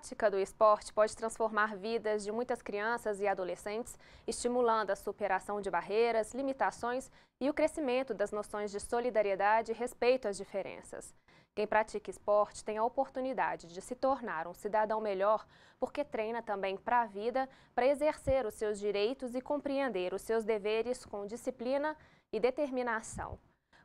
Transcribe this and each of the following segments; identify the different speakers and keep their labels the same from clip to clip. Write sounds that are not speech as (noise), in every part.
Speaker 1: prática do esporte pode transformar vidas de muitas crianças e adolescentes, estimulando a superação de barreiras, limitações e o crescimento das noções de solidariedade e respeito às diferenças. Quem pratica esporte tem a oportunidade de se tornar um cidadão melhor porque treina também para a vida, para exercer os seus direitos e compreender os seus deveres com disciplina e determinação.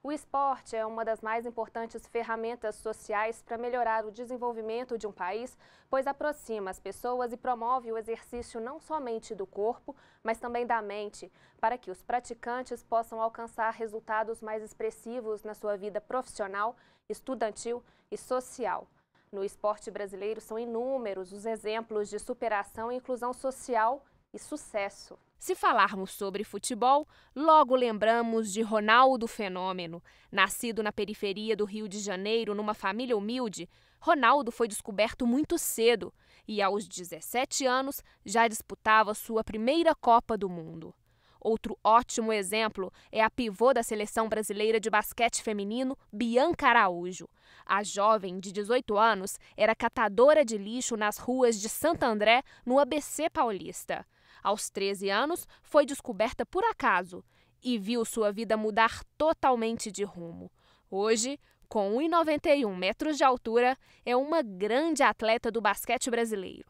Speaker 1: O esporte é uma das mais importantes ferramentas sociais para melhorar o desenvolvimento de um país, pois aproxima as pessoas e promove o exercício não somente do corpo, mas também da mente, para que os praticantes possam alcançar resultados mais expressivos na sua vida profissional, estudantil e social. No esporte brasileiro são inúmeros os exemplos de superação e inclusão social e sucesso. Se falarmos sobre futebol, logo lembramos de Ronaldo Fenômeno. Nascido na periferia do Rio de Janeiro, numa família humilde, Ronaldo foi descoberto muito cedo e, aos 17 anos, já disputava sua primeira Copa do Mundo. Outro ótimo exemplo é a pivô da seleção brasileira de basquete feminino, Bianca Araújo. A jovem, de 18 anos, era catadora de lixo nas ruas de Santo André, no ABC Paulista. Aos 13 anos, foi descoberta por acaso e viu sua vida mudar totalmente de rumo. Hoje, com 1,91 metros de altura, é uma grande atleta do basquete brasileiro.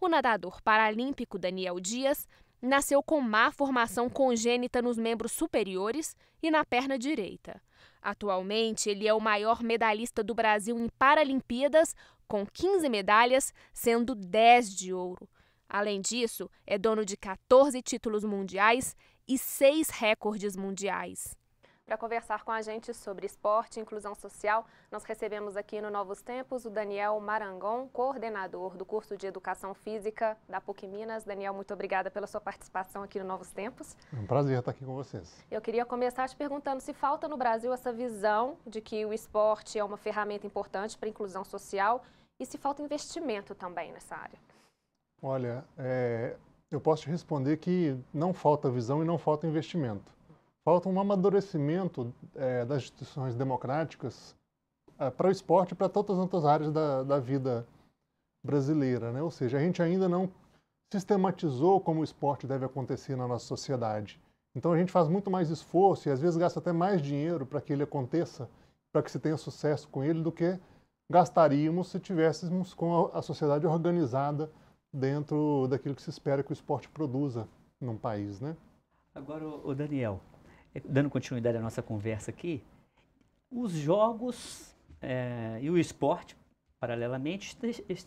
Speaker 1: O nadador paralímpico Daniel Dias nasceu com má formação congênita nos membros superiores e na perna direita. Atualmente, ele é o maior medalhista do Brasil em Paralimpíadas, com 15 medalhas, sendo 10 de ouro. Além disso, é dono de 14 títulos mundiais e seis recordes mundiais. Para conversar com a gente sobre esporte e inclusão social, nós recebemos aqui no Novos Tempos o Daniel Marangon, coordenador do curso de Educação Física da PUC Minas. Daniel, muito obrigada pela sua participação aqui no Novos Tempos.
Speaker 2: É um prazer estar aqui com vocês.
Speaker 1: Eu queria começar te perguntando se falta no Brasil essa visão de que o esporte é uma ferramenta importante para a inclusão social e se falta investimento também nessa área.
Speaker 2: Olha, é, eu posso te responder que não falta visão e não falta investimento. Falta um amadurecimento é, das instituições democráticas é, para o esporte e para todas as outras áreas da, da vida brasileira. Né? Ou seja, a gente ainda não sistematizou como o esporte deve acontecer na nossa sociedade. Então a gente faz muito mais esforço e às vezes gasta até mais dinheiro para que ele aconteça, para que se tenha sucesso com ele, do que gastaríamos se tivéssemos com a sociedade organizada dentro daquilo que se espera que o esporte produza num país,
Speaker 3: né? Agora, o Daniel, é, dando continuidade à nossa conversa aqui, os jogos é, e o esporte, paralelamente,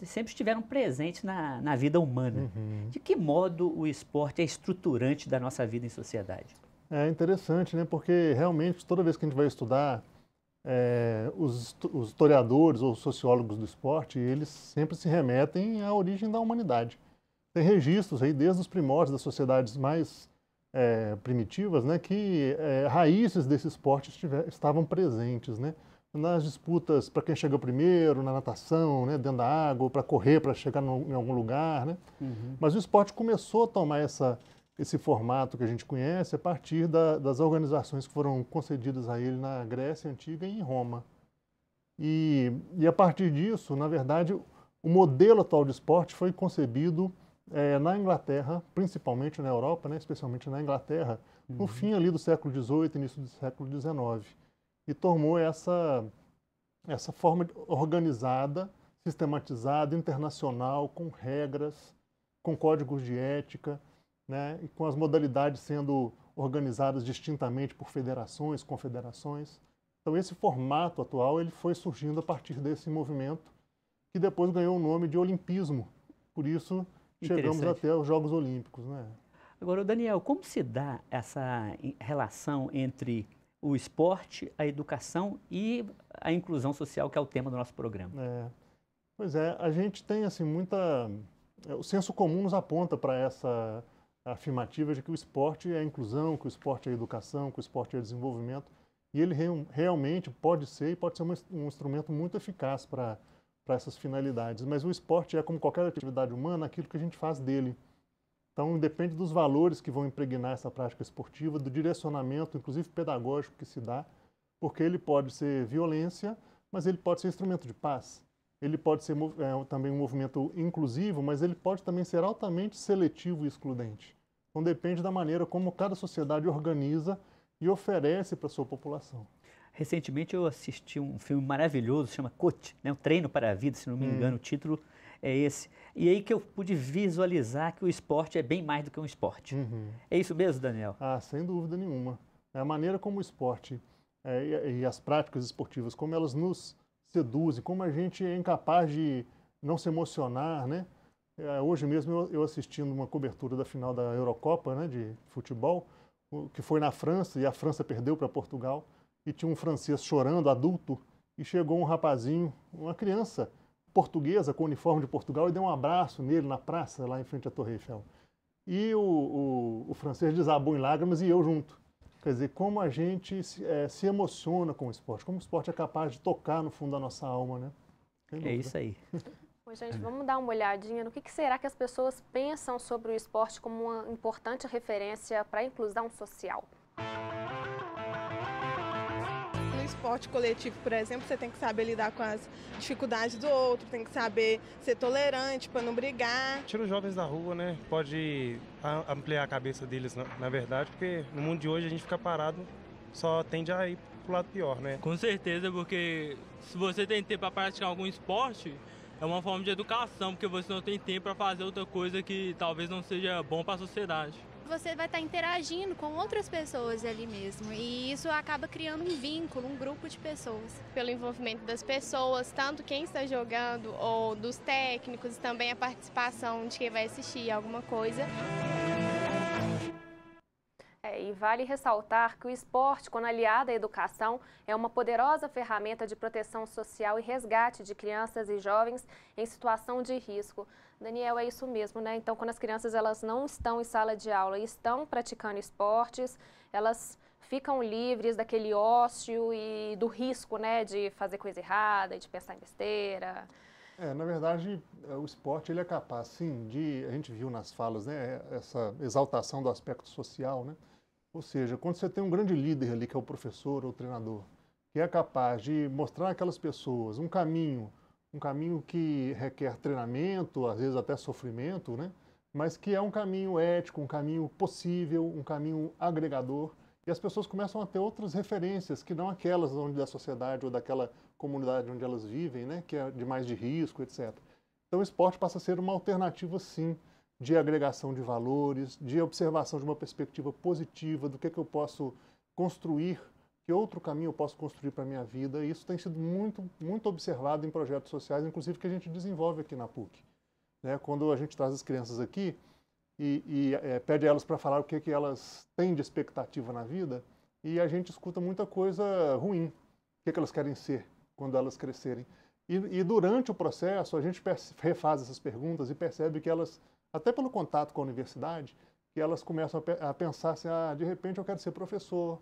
Speaker 3: sempre estiveram presentes na, na
Speaker 2: vida humana. Uhum.
Speaker 3: De que modo o esporte é estruturante da nossa vida em sociedade?
Speaker 2: É interessante, né? Porque realmente toda vez que a gente vai estudar é, os, os, historiadores ou sociólogos do esporte, eles sempre se remetem à origem da humanidade. Tem registros aí desde os primórdios das sociedades mais é, primitivas, né, que é, raízes desse esporte estiver, estavam presentes, né, nas disputas para quem chega primeiro, na natação, né, dentro da água, para correr, para chegar no, em algum lugar, né. Uhum. Mas o esporte começou a tomar essa esse formato que a gente conhece a partir da, das organizações que foram concedidas a ele na Grécia Antiga e em Roma. E, e a partir disso, na verdade, o modelo atual de esporte foi concebido é, na Inglaterra, principalmente na Europa, né, especialmente na Inglaterra, uhum. no fim ali do século XVIII, início do século XIX. E tomou essa, essa forma organizada, sistematizada, internacional, com regras, com códigos de ética, né, e com as modalidades sendo organizadas distintamente por federações, confederações. Então esse formato atual ele foi surgindo a partir desse movimento que depois ganhou o nome de olimpismo. Por isso chegamos até os Jogos Olímpicos, né? Agora, Daniel,
Speaker 3: como se dá essa relação entre o esporte, a educação e a inclusão social, que é o tema do nosso programa?
Speaker 2: É. Pois é, a gente tem assim muita é, o senso comum nos aponta para essa afirmativa de que o esporte é a inclusão, que o esporte é a educação, que o esporte é o desenvolvimento. E ele re realmente pode ser e pode ser um, um instrumento muito eficaz para essas finalidades. Mas o esporte é, como qualquer atividade humana, aquilo que a gente faz dele. Então, depende dos valores que vão impregnar essa prática esportiva, do direcionamento, inclusive pedagógico, que se dá, porque ele pode ser violência, mas ele pode ser instrumento de paz ele pode ser é, também um movimento inclusivo, mas ele pode também ser altamente seletivo e excludente. Então depende da maneira como cada sociedade organiza e oferece para a sua população. Recentemente
Speaker 3: eu assisti um filme maravilhoso, chama Coach, né? um treino para a vida, se não me hum. engano, hum. o título é esse. E aí que eu pude visualizar que o esporte é bem mais do que um esporte. Uhum. É isso
Speaker 2: mesmo, Daniel? Ah, sem dúvida nenhuma. É a maneira como o esporte é, e as práticas esportivas, como elas nos seduzem, como a gente é incapaz de não se emocionar, né? É, hoje mesmo eu, assistindo uma cobertura da final da Eurocopa, né, de futebol, que foi na França e a França perdeu para Portugal e tinha um francês chorando, adulto, e chegou um rapazinho, uma criança portuguesa com o uniforme de Portugal e deu um abraço nele na praça lá em frente à Torre Eiffel. E o, o, o francês desabou em lágrimas e eu junto. Quer dizer, como a gente é, se emociona com o esporte, como o esporte é capaz de tocar no fundo da nossa alma, né? É isso aí.
Speaker 1: Bom, (laughs) gente, vamos dar uma olhadinha no que, que, será que as pessoas pensam sobre o esporte como uma importante referência para a inclusão social
Speaker 4: esporte coletivo, por exemplo, você tem que saber lidar com as dificuldades do outro, tem que saber ser tolerante para não brigar.
Speaker 1: Tira os jovens da rua, né? Pode ampliar a cabeça deles, na verdade, porque no mundo de hoje a gente fica parado, só tende a ir pro lado pior, né? Com
Speaker 5: certeza, porque se você tem tempo para praticar algum esporte, é uma forma de educação, porque você não tem tempo para fazer outra coisa que talvez não seja bom para a sociedade
Speaker 1: você vai estar tá interagindo com outras pessoas ali mesmo. E isso acaba criando um vínculo, um grupo de pessoas. Pelo envolvimento das pessoas, tanto quem está jogando ou dos técnicos, também a participação de quem vai assistir alguma coisa vale ressaltar que o esporte, quando aliado à educação, é uma poderosa ferramenta de proteção social e resgate de crianças e jovens em situação de risco. Daniel, é isso mesmo, né? Então, quando as crianças elas não estão em sala de aula e estão praticando esportes, elas ficam livres daquele ócio e do risco, né, de fazer coisa errada, de pensar em besteira.
Speaker 2: É, na verdade, eh, o esporte ele é capaz, sim, de a gente viu nas falas, né, essa exaltação do aspecto social, né? Ou seja, quando você tem um grande líder ali, que é o professor ou treinador, que é capaz de mostrar aquelas pessoas um caminho, um caminho que requer treinamento, às vezes até sofrimento, né? mas que é um caminho ético, um caminho possível, um caminho agregador, e as pessoas começam a ter outras referências que não aquelas onde da sociedade ou daquela comunidade onde elas vivem, né? que é de mais de risco, etc. Então o esporte passa a ser uma alternativa, sim, de agregação de valores, de observação de uma perspectiva positiva do que, é que eu posso construir, que outro caminho eu posso construir para a minha vida. E isso tem sido muito, muito observado em projetos sociais, inclusive que a gente desenvolve aqui na PUC. Né? Quando a gente traz as crianças aqui e, e é, pede elas para falar o que, é que elas têm de expectativa na vida, e a gente escuta muita coisa ruim, o que, é que elas querem ser quando elas crescerem. E, e durante o processo, a gente refaz essas perguntas e percebe que elas até pelo contato com a universidade, que elas começam a, pensar assim, ah, de repente eu quero ser professor,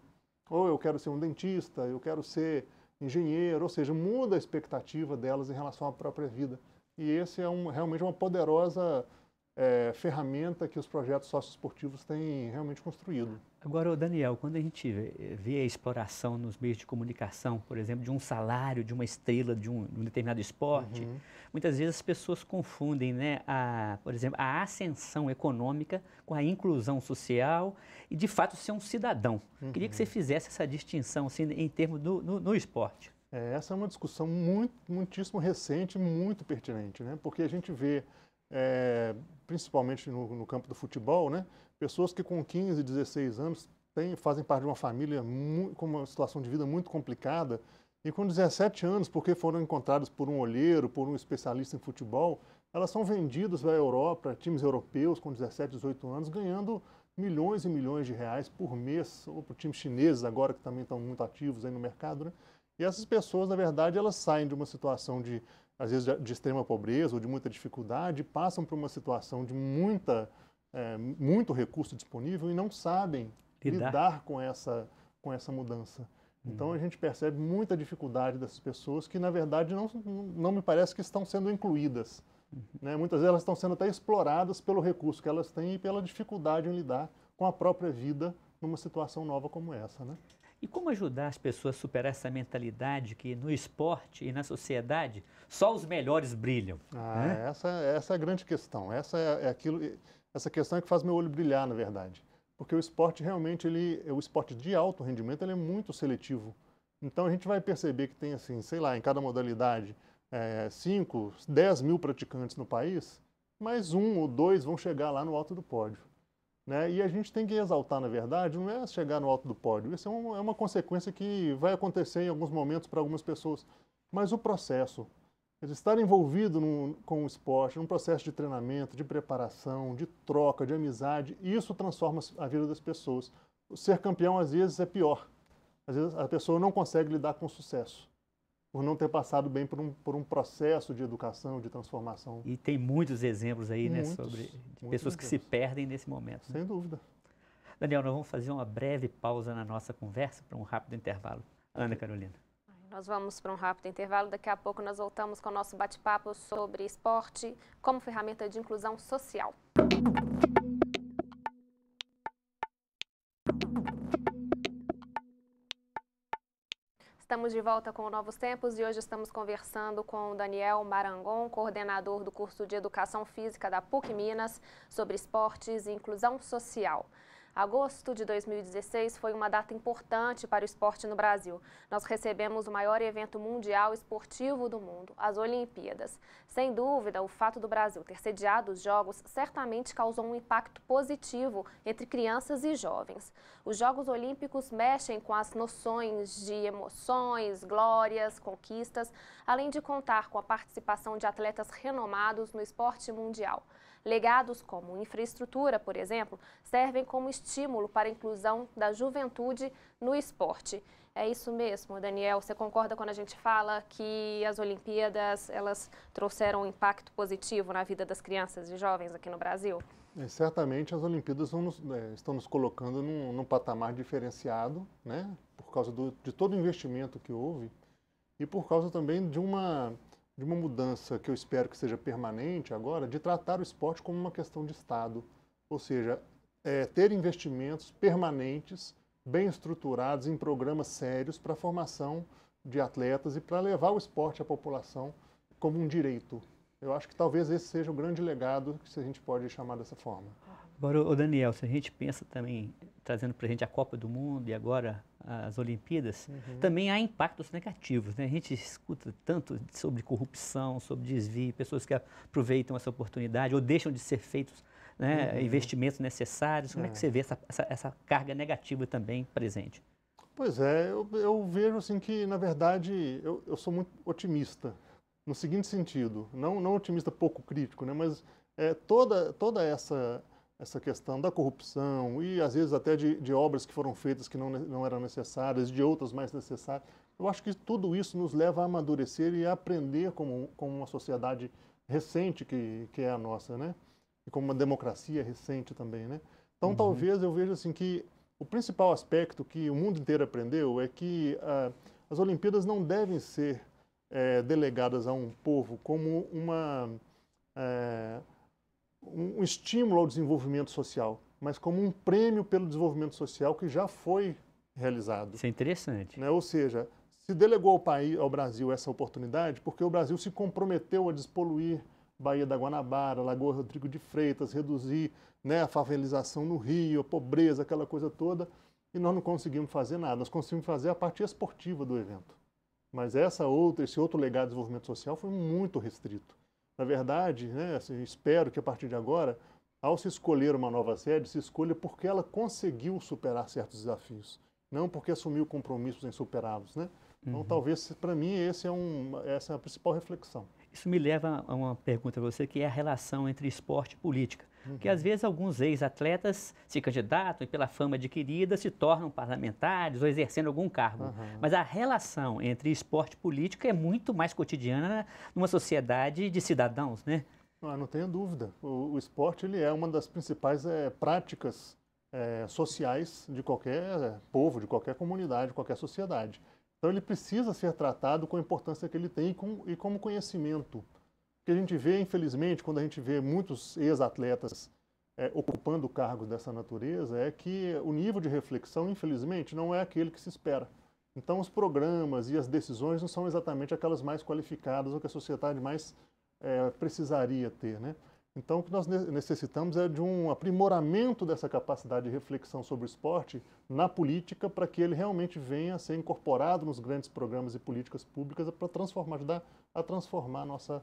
Speaker 2: ou eu quero ser um dentista, eu quero ser engenheiro, ou seja, muda a expectativa delas em relação à própria vida. E esse é um, realmente uma poderosa é, ferramenta que os projetos socioesportivos têm realmente construído.
Speaker 3: Agora, Daniel, quando a gente vê a exploração nos meios de comunicação, por exemplo, de um salário, de uma estrela, de um, de um determinado esporte, uhum. muitas vezes as pessoas confundem, né, a, por exemplo, a ascensão econômica com a inclusão social e, de fato, ser um cidadão. Uhum. Queria que você uhum. fizesse essa distinção assim, em termos do no, no esporte.
Speaker 2: É, essa é uma discussão muito, muitíssimo recente e muito pertinente, né? porque a gente vê, é, principalmente no, no campo do futebol, né? pessoas que com 15, 16 anos têm, fazem parte de uma família muito, com uma situação de vida muito complicada e com 17 anos, porque foram encontradas por um olheiro, por um especialista em futebol, elas são vendidas para a Europa, para times europeus com 17, 18 anos, ganhando milhões e milhões de reais por mês, ou para times chineses agora que também estão muito ativos aí no mercado, né? E essas pessoas, na verdade, elas saem de uma situação de, às vezes, de extrema pobreza ou de muita dificuldade, passam para uma situação de muita é, muito recurso disponível e não sabem lidar, lidar com, essa, com essa mudança. Então uhum. a gente percebe muita dificuldade dessas pessoas que, na verdade, não, não me parece que estão sendo incluídas. Uhum. Né? Muitas vezes elas estão sendo até exploradas pelo recurso que elas têm e pela dificuldade em lidar com a própria vida numa situação nova como essa. Né?
Speaker 3: E como ajudar as pessoas a superar essa mentalidade que no esporte e na sociedade só os melhores brilham?
Speaker 2: Ah, né? essa, essa é a grande questão. Essa é, é aquilo essa questão é que faz meu olho brilhar, na verdade. Porque o esporte realmente, ele, o esporte de alto rendimento, ele é muito seletivo. Então a gente vai perceber que tem, assim, sei lá, em cada modalidade, 5, é, 10 mil praticantes no país, mas um ou dois vão chegar lá no alto do pódio. Né? E a gente tem que exaltar, na verdade, não é chegar no alto do pódio. Isso é, um, é uma consequência que vai acontecer em alguns momentos para algumas pessoas. Mas o processo, Dizer, estar envolvido num, com o esporte, num processo de treinamento, de preparação, de troca, de amizade, isso transforma a vida das pessoas. Ser campeão, às vezes, é pior. Às vezes, a pessoa não consegue lidar com o sucesso, por não ter passado bem por um, por um processo de educação, de transformação.
Speaker 3: E tem muitos exemplos aí, né, muitos, né, sobre pessoas exemplos. que se perdem nesse momento. Né? Sem né? dúvida. Daniel, nós vamos fazer uma breve pausa na nossa conversa para um rápido intervalo. Ana Carolina.
Speaker 1: Nós vamos para um rápido intervalo. Daqui a pouco nós voltamos com o nosso bate-papo sobre esporte como ferramenta de inclusão social. Estamos de volta com Novos Tempos e hoje estamos conversando com o Daniel Marangon, coordenador do curso de Educação Física da PUC Minas, sobre esportes e inclusão social. Agosto de 2016 foi uma data importante para o esporte no Brasil. Nós recebemos o maior evento mundial esportivo do mundo, as Olimpíadas. Sem dúvida, o fato do Brasil ter sediado os Jogos certamente causou um impacto positivo entre crianças e jovens. Os Jogos Olímpicos mexem com as noções de emoções, glórias, conquistas, além de contar com a participação de atletas renomados no esporte mundial. Legados como infraestrutura, por exemplo, servem como estímulo para a inclusão da juventude no esporte. É isso mesmo, Daniel. Você concorda quando a gente fala que as Olimpíadas elas trouxeram um impacto positivo na vida das crianças e jovens aqui no Brasil?
Speaker 2: É, certamente as Olimpíadas nos, é, estão nos colocando num, num, patamar diferenciado, né? Por causa do, de todo o investimento que houve e por causa também de uma de uma mudança que eu espero que seja permanente agora, de tratar o esporte como uma questão de Estado, ou seja, é, ter investimentos permanentes, bem estruturados em programas sérios para a formação de atletas e para levar o esporte à população como um direito. Eu acho que talvez esse seja o grande legado que a gente pode chamar dessa forma.
Speaker 3: Agora, o Daniel, se a gente pensa também, trazendo para a gente a Copa do Mundo e agora as Olimpíadas, uhum. também há impactos negativos. Né? A gente escuta tanto sobre corrupção, sobre desvio, pessoas que aproveitam essa oportunidade ou deixam de ser feitos né, uhum. investimentos necessários. Como é, é que você é. vê essa, essa, essa, carga negativa também presente?
Speaker 2: Pois é, eu, eu vejo assim que, na verdade, eu, eu, sou muito otimista, no seguinte sentido, não, não otimista pouco crítico, né, mas é, toda, toda essa essa questão da corrupção e às vezes até de, de obras que foram feitas que não, não eram necessárias, de outras mais necessárias. Eu acho que tudo isso nos leva a amadurecer e a aprender como, como uma sociedade recente que, que é a nossa, né? E como uma democracia recente também, né? Então uhum. talvez eu veja assim que o principal aspecto que o mundo inteiro aprendeu é que ah, as Olimpíadas não devem ser é, delegadas a um povo como uma... É, um, estímulo ao desenvolvimento social, mas como um prêmio pelo desenvolvimento social que já foi realizado. Isso é interessante. Né? Ou seja, se delegou ao, país, ao Brasil essa oportunidade porque o Brasil se comprometeu a despoluir Baía da Guanabara, Lagoa Rodrigo de Freitas, reduzir né, a favelização no Rio, a pobreza, aquela coisa toda, e nós não conseguimos fazer nada. Nós conseguimos fazer a parte esportiva do evento. Mas essa outra, esse outro legado de desenvolvimento social foi muito restrito. Na verdade, né, assim, espero que a partir de agora, ao se escolher uma nova sede, se escolha porque ela conseguiu superar certos desafios, não porque assumiu compromissos insuperáveis. Né? Então, uhum. talvez, para mim, esse é um, essa é a principal reflexão.
Speaker 3: Isso me leva a uma pergunta para você, que é a relação entre esporte e política. Uhum. Porque às vezes alguns ex-atletas se candidatam e pela fama adquirida se tornam parlamentares ou exercendo algum cargo. Uhum. Mas a relação entre esporte e política é muito mais cotidiana numa sociedade de cidadãos, né?
Speaker 2: Ah, não tenho dúvida. O, o, esporte ele é uma das principais é, práticas é, sociais de qualquer eh, povo, de qualquer comunidade, de qualquer sociedade. Então ele precisa ser tratado com a importância que ele tem e, com, e como conhecimento. O que a gente vê, infelizmente, quando a gente vê muitos ex-atletas é, ocupando cargos dessa natureza, é que o nível de reflexão, infelizmente, não é aquele que se espera. Então os programas e as decisões não são exatamente aquelas mais qualificadas ou que a sociedade mais é, precisaria ter, né? Então, o que nós necessitamos é de um aprimoramento dessa capacidade de reflexão sobre o esporte na política para que ele realmente venha a ser incorporado nos grandes programas e políticas públicas para transformar, ajudar a transformar a nossa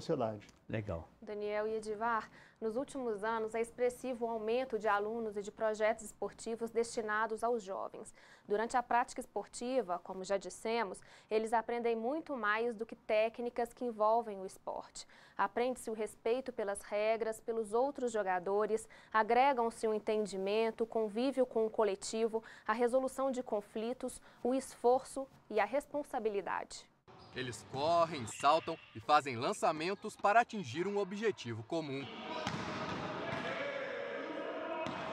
Speaker 2: sociedade.
Speaker 1: Legal. Daniel e Edivar, nos últimos anos é expressivo o aumento de alunos e de projetos esportivos destinados aos jovens. Durante a prática esportiva, como já dissemos, eles aprendem muito mais do que técnicas que envolvem o esporte. Aprende-se o respeito pelas regras, pelos outros jogadores, agregam-se o um entendimento, o convívio com o coletivo, a resolução de conflitos, o esforço e a responsabilidade.
Speaker 5: Eles correm, saltam e fazem lançamentos para atingir um objetivo comum.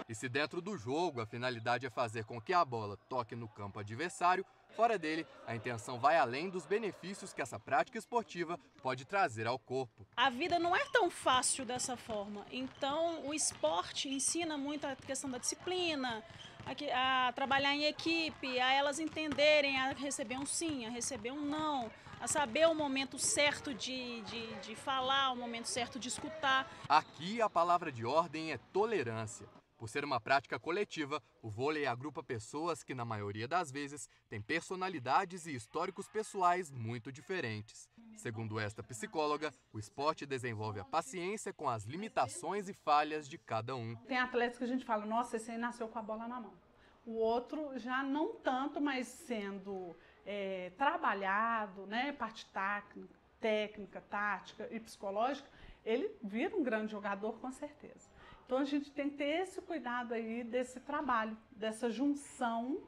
Speaker 5: E se dentro do jogo a finalidade é fazer com que a bola toque no campo adversário, fora dele, a intenção vai além dos benefícios que essa prática esportiva pode trazer ao corpo. A vida não é tão
Speaker 4: fácil dessa forma, então o esporte ensina muito a questão da disciplina, a, a trabalhar em equipe, a elas entenderem, a receber um sim, a receber um não a saber o momento certo de, de, de falar, o momento certo de escutar.
Speaker 5: Aqui a palavra de ordem é tolerância. Por ser uma prática coletiva, o vôlei agrupa pessoas que, na maioria das vezes, têm personalidades e históricos pessoais muito diferentes. Segundo esta psicóloga, o esporte desenvolve a paciência com as limitações e falhas de cada um.
Speaker 4: Tem atletas que a gente fala, nossa, esse aí nasceu com a bola na mão. O outro já não tanto, mas sendo é, trabalhado, né, parte técnica, tática e psicológica, ele vira um grande jogador com certeza. Então a gente tem que ter esse cuidado aí desse trabalho, dessa junção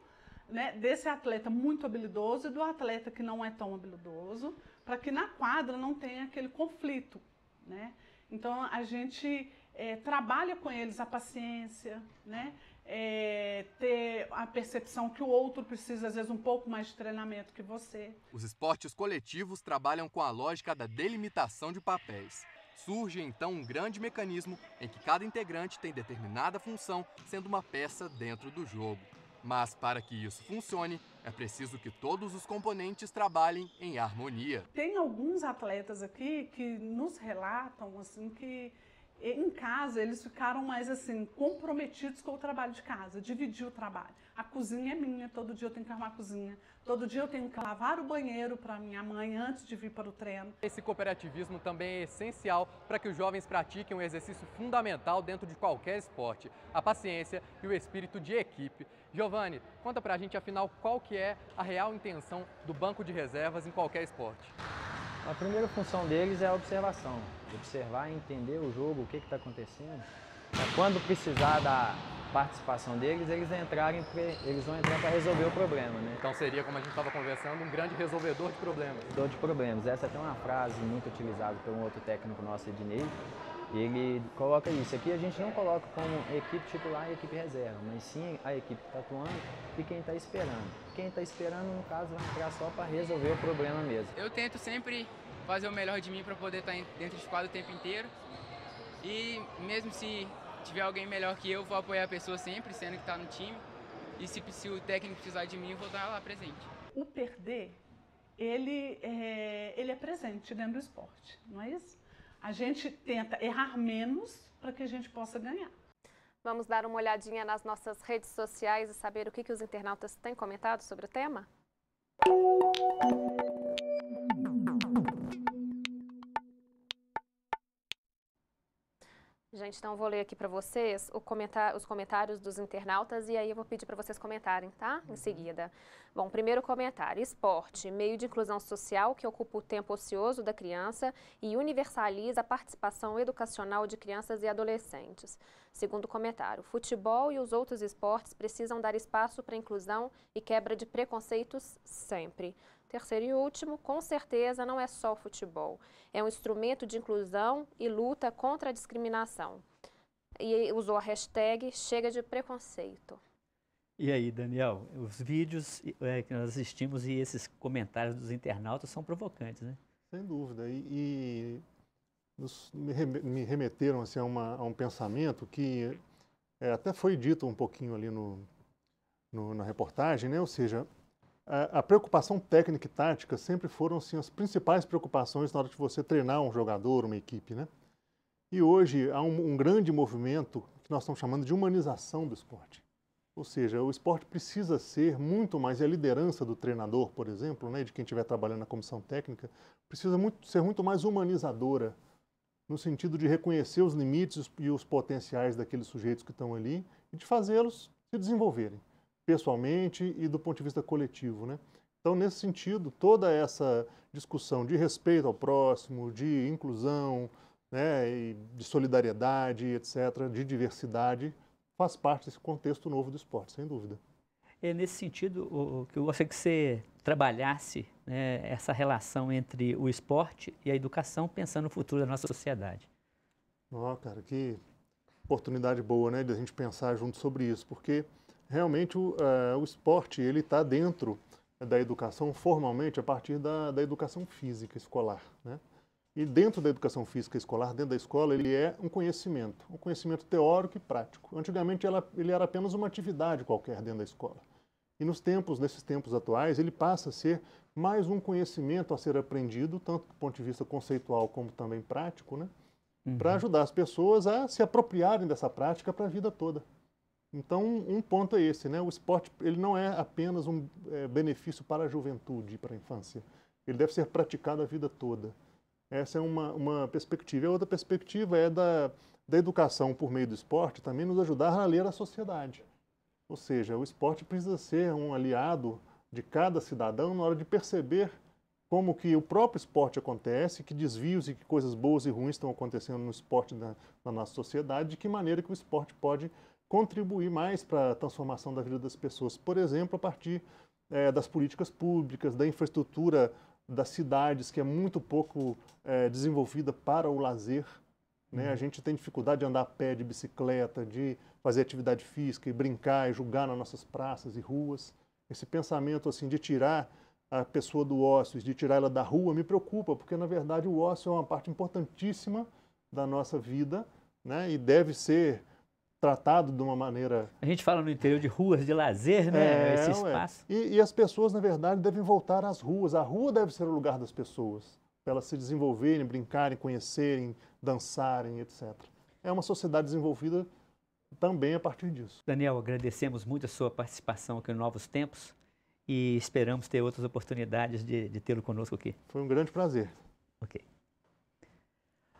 Speaker 4: né, desse atleta muito habilidoso e do atleta que não é tão habilidoso, para que na quadra não tenha aquele conflito. Né? Então a gente é, trabalha com eles a paciência, né? é, ter a percepção que o outro precisa, às vezes, um pouco mais de treinamento que você.
Speaker 5: Os esportes coletivos trabalham com a lógica da delimitação de papéis. Surge então um grande mecanismo em que cada integrante tem determinada função, sendo uma peça dentro do jogo. Mas para que isso funcione, é preciso que todos os componentes trabalhem em harmonia.
Speaker 4: Tem alguns atletas aqui que nos relatam assim que em casa eles ficaram mais assim comprometidos com o trabalho de casa, dividir o trabalho. A cozinha é minha, todo dia eu tenho que arrumar a cozinha, todo dia eu tenho que lavar o banheiro para minha mãe antes de vir para o treino.
Speaker 5: Esse cooperativismo também é essencial para que os jovens pratiquem um exercício fundamental dentro de qualquer esporte, a paciência e o espírito de equipe. Giovanni, conta para a gente afinal qual que é a real intenção do banco de reservas em qualquer esporte. A primeira função deles é a observação, observar e entender o jogo, o que está acontecendo. Quando precisar da participação deles, eles entrarem, eles vão entrar para resolver o problema, né? Então seria, como a gente estava conversando, um grande resolvedor de problemas. Resolvedor de problemas. Essa é até uma frase muito utilizada por um outro técnico nosso, Ednei, ele coloca isso. Aqui a gente não coloca como equipe titular e equipe reserva, mas sim a equipe que está atuando e quem está esperando. Quem está esperando, no caso, vai entrar só para resolver o problema mesmo. Eu tento sempre fazer o melhor de mim para poder tá estar dentro de quadro o tempo inteiro. E mesmo se tiver alguém melhor que eu, vou apoiar a pessoa sempre, sendo que está no time. E se, se o técnico precisar de mim, eu vou estar tá lá presente.
Speaker 4: O perder, ele é, ele é presente dentro do esporte, não é isso? a gente tenta
Speaker 1: errar menos para que a gente possa ganhar. Vamos dar uma olhadinha nas nossas redes sociais e saber o que, que os internautas têm comentado sobre o tema? gente. Então, vou ler aqui para vocês comentar, os comentários dos internautas e aí eu vou pedir para vocês comentarem, tá? Em uhum. seguida. Bom, primeiro comentário: esporte, meio de inclusão social que ocupa o tempo ocioso da criança e universaliza a participação educacional de crianças e adolescentes. Segundo comentário: futebol e os outros esportes precisam dar espaço para inclusão e quebra de preconceitos sempre. Terceiro e último, com certeza não é só o futebol. É um instrumento de inclusão e luta contra a discriminação. E usou a hashtag Chega de Preconceito.
Speaker 3: E aí, Daniel, os vídeos é, que nós assistimos e esses comentários dos internautas são provocantes, né?
Speaker 2: Sem dúvida. E, e nos, me remeteram assim, a, uma, a um pensamento que é, até foi dito um pouquinho ali no, no, na reportagem, né? Ou seja, a, preocupação técnica e tática sempre foram assim, as principais preocupações na hora de você treinar um jogador, uma equipe, né? E hoje há um, um grande movimento que nós estamos chamando de humanização do esporte. Ou seja, o esporte precisa ser muito mais, e a liderança do treinador, por exemplo, né, de quem estiver trabalhando na comissão técnica, precisa muito, ser muito mais humanizadora, no sentido de reconhecer os limites e os potenciais daqueles sujeitos que estão ali e de fazê-los se desenvolverem pessoalmente e do ponto de vista coletivo, né? Então, nesse sentido, toda essa discussão de respeito ao próximo, de inclusão, né, de solidariedade, etc., de diversidade, faz parte desse contexto novo do esporte, sem dúvida.
Speaker 3: É nesse sentido que eu gostaria que você trabalhasse né, essa relação entre o esporte e a educação, pensando no futuro da nossa sociedade.
Speaker 2: Ó, oh, cara, que oportunidade boa, né, de a gente pensar junto sobre isso, porque realmente o, eh, o esporte ele está dentro da educação formalmente a partir da, da educação física escolar, né? E dentro da educação física escolar, dentro da escola, ele é um conhecimento, um conhecimento teórico e prático. Antigamente ela, ele era apenas uma atividade qualquer dentro da escola. E nos tempos, nesses tempos atuais, ele passa a ser mais um conhecimento a ser aprendido, tanto do ponto de vista conceitual como também prático, né? Uhum. Para ajudar as pessoas a se apropriarem dessa prática para a vida toda. Então, um ponto é esse, né? O esporte ele não é apenas um é, benefício para a juventude, para a infância. Ele deve ser praticado a vida toda. Essa é uma, uma perspectiva. E a outra perspectiva é da, da educação por meio do esporte também nos ajudar a ler a sociedade. Ou seja, o esporte precisa ser um aliado de cada cidadão na hora de perceber como que o próprio esporte acontece, que desvios e que coisas boas e ruins estão acontecendo no esporte na, na nossa sociedade, de que maneira que o esporte pode contribuir mais para a transformação da vida das pessoas. Por exemplo, a partir é, das políticas públicas, da infraestrutura das cidades, que é muito pouco é, desenvolvida para o lazer. Né? Uhum. A gente tem dificuldade de andar a pé, de bicicleta, de fazer atividade física e brincar e jogar nas nossas praças e ruas. Esse pensamento assim de tirar a pessoa do ócio, de tirar ela da rua, me preocupa, porque na verdade o ócio é uma parte importantíssima da nossa vida né? e deve ser tratado de uma maneira.
Speaker 3: A gente fala no interior de ruas de lazer, né? É, Esse espaço.
Speaker 2: E, e, as pessoas, na verdade, devem voltar às ruas. A rua deve ser o lugar das pessoas, para elas se desenvolverem, brincarem, conhecerem, dançarem, etc. É uma sociedade desenvolvida também a partir disso. Daniel, agradecemos muito
Speaker 3: a sua participação aqui no Novos Tempos e esperamos ter outras oportunidades de, de tê-lo
Speaker 2: conosco aqui. Foi um grande prazer. Ok.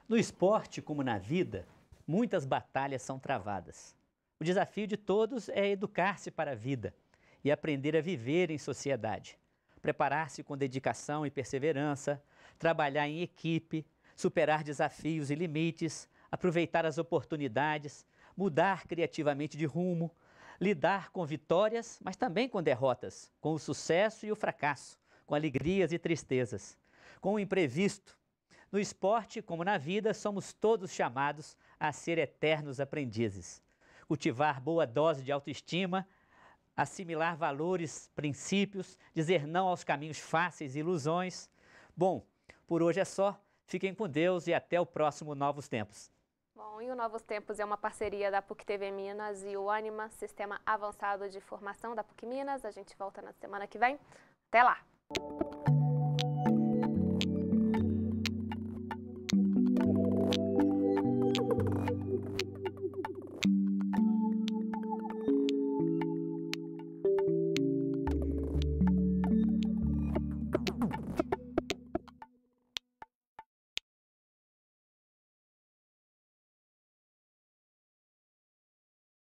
Speaker 3: No esporte, como na vida, muitas batalhas são travadas. O desafio de todos é educar-se para a vida e aprender a viver em sociedade, preparar-se com dedicação e perseverança, trabalhar em equipe, superar desafios e limites, aproveitar as oportunidades, mudar criativamente de rumo, lidar com vitórias, mas também com derrotas, com o sucesso e o fracasso, com alegrias e tristezas, com o imprevisto. No esporte, como na vida, somos todos chamados a ser eternos aprendizes. Cultivar boa dose de autoestima, assimilar valores, princípios, dizer não aos caminhos fáceis e ilusões. Bom, por hoje é só. Fiquem com Deus e até o próximo Novos Tempos.
Speaker 1: Bom, e o Novos Tempos é uma parceria da PUC TV Minas e o Anima, Sistema Avançado de Formação da PUC Minas. A gente volta na semana que vem. Até lá!